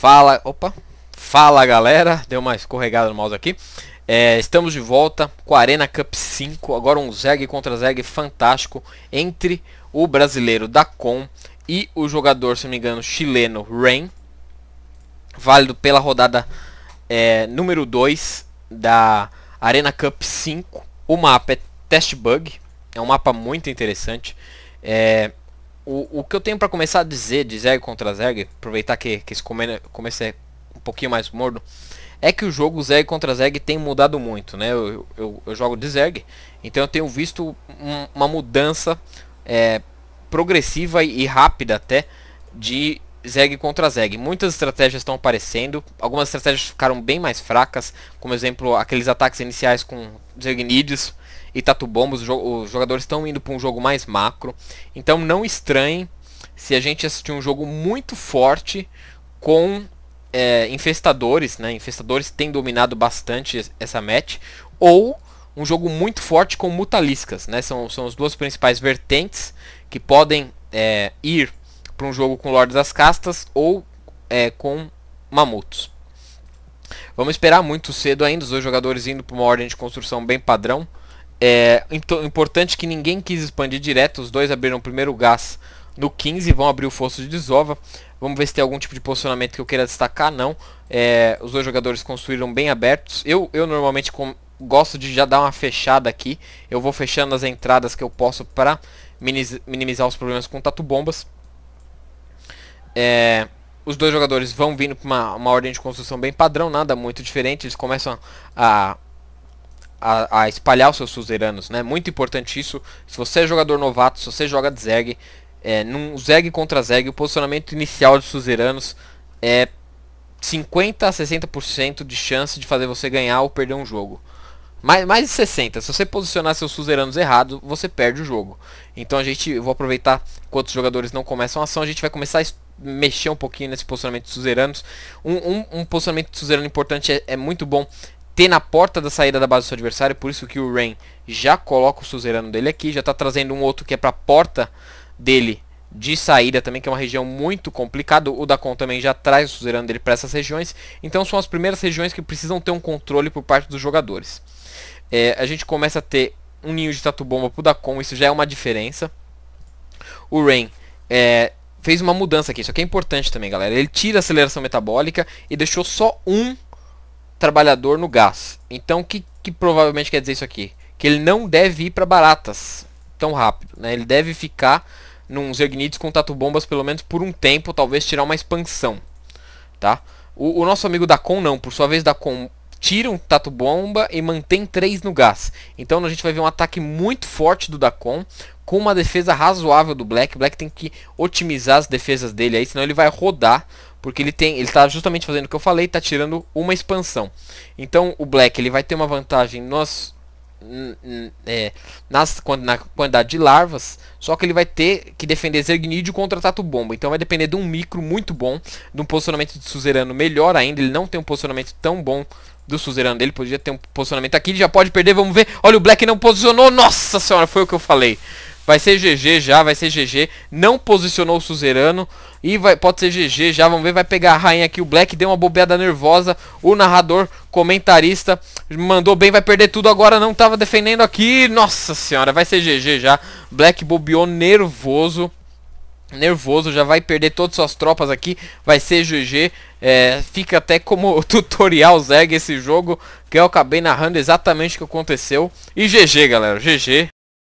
Fala, opa, fala galera, deu uma escorregada no mouse aqui. É, estamos de volta com a Arena Cup 5, agora um zeg contra zeg fantástico entre o brasileiro com e o jogador, se não me engano, chileno Rain, válido pela rodada é, número 2 da Arena Cup 5. O mapa é Test Bug, é um mapa muito interessante. É, o, o que eu tenho para começar a dizer de Zerg contra Zerg, aproveitar que, que esse começo é um pouquinho mais morno, é que o jogo Zerg contra Zerg tem mudado muito, né? Eu, eu, eu jogo de Zerg, então eu tenho visto um, uma mudança é, progressiva e rápida até de Zerg contra Zerg. Muitas estratégias estão aparecendo, algumas estratégias ficaram bem mais fracas, como exemplo aqueles ataques iniciais com Zegnides, e Tatu Bombos, os jogadores estão indo para um jogo mais macro. Então não estranhem se a gente assistir um jogo muito forte com é, infestadores, né? Infestadores têm dominado bastante essa match. Ou um jogo muito forte com mutaliscas, né? São, são as duas principais vertentes que podem é, ir para um jogo com Lordes das Castas ou é, com mamutos. Vamos esperar muito cedo ainda, os dois jogadores indo para uma ordem de construção bem padrão. É então, importante que ninguém quis expandir direto, os dois abriram o primeiro gás no 15, vão abrir o fosso de desova. Vamos ver se tem algum tipo de posicionamento que eu queira destacar, não. É, os dois jogadores construíram bem abertos. Eu, eu normalmente com, gosto de já dar uma fechada aqui. Eu vou fechando as entradas que eu posso para minimizar os problemas com tatu-bombas. É, os dois jogadores vão vindo para uma, uma ordem de construção bem padrão, nada muito diferente. Eles começam a, a a, a, espalhar os seus suzeranos, né? Muito importante isso. Se você é jogador novato, se você joga de Zeg, é, num Zeg contra Zeg, o posicionamento inicial de suzeranos é 50 a 60% de chance de fazer você ganhar ou perder um jogo. Mais, mais de 60. Se você posicionar seus suzeranos errado, você perde o jogo. Então a gente, vou aproveitar enquanto os jogadores não começam a ação, a gente vai começar a mexer um pouquinho nesse posicionamento de suzeranos. Um, um, um posicionamento de suzerano importante é, é muito bom na porta da saída da base do seu adversário, por isso que o Rain já coloca o suzerano dele aqui, já está trazendo um outro que é para a porta dele de saída também, que é uma região muito complicada. O Dacon também já traz o suzerano dele para essas regiões. Então são as primeiras regiões que precisam ter um controle por parte dos jogadores. É, a gente começa a ter um ninho de tatu bomba o Dacon, isso já é uma diferença. O Rain é, fez uma mudança aqui, isso aqui é importante também, galera. Ele tira a aceleração metabólica e deixou só um trabalhador no gás. Então, o que, que provavelmente quer dizer isso aqui? Que ele não deve ir para baratas tão rápido. Né? Ele deve ficar num Zergnites com tatu-bombas pelo menos por um tempo, talvez tirar uma expansão. Tá? O, o nosso amigo Dacon não, por sua vez Dacon tira um tatu-bomba e mantém três no gás. Então a gente vai ver um ataque muito forte do Dacon com uma defesa razoável do Black. Black tem que otimizar as defesas dele aí, senão ele vai rodar porque ele tem, ele está justamente fazendo o que eu falei, está tirando uma expansão. Então o Black ele vai ter uma vantagem nos, é, nas, na quantidade de larvas, só que ele vai ter que defender Zergnídeo contra Tato Bomba. Então vai depender de um micro muito bom, de um posicionamento de Suzerano melhor ainda. Ele não tem um posicionamento tão bom do Suzerano dele, podia ter um posicionamento aqui, ele já pode perder, vamos ver. Olha, o Black não posicionou, nossa senhora, foi o que eu falei. Vai ser GG já, vai ser GG. Não posicionou o Suzerano. E vai, pode ser GG já, vamos ver, vai pegar a rainha aqui. O Black deu uma bobeada nervosa. O narrador, comentarista, mandou bem, vai perder tudo agora. Não tava defendendo aqui. Nossa senhora, vai ser GG já. Black bobeou nervoso nervoso, já vai perder todas suas tropas aqui, vai ser GG, é, fica até como tutorial Zeg esse jogo, que eu acabei narrando exatamente o que aconteceu, e GG galera, GG.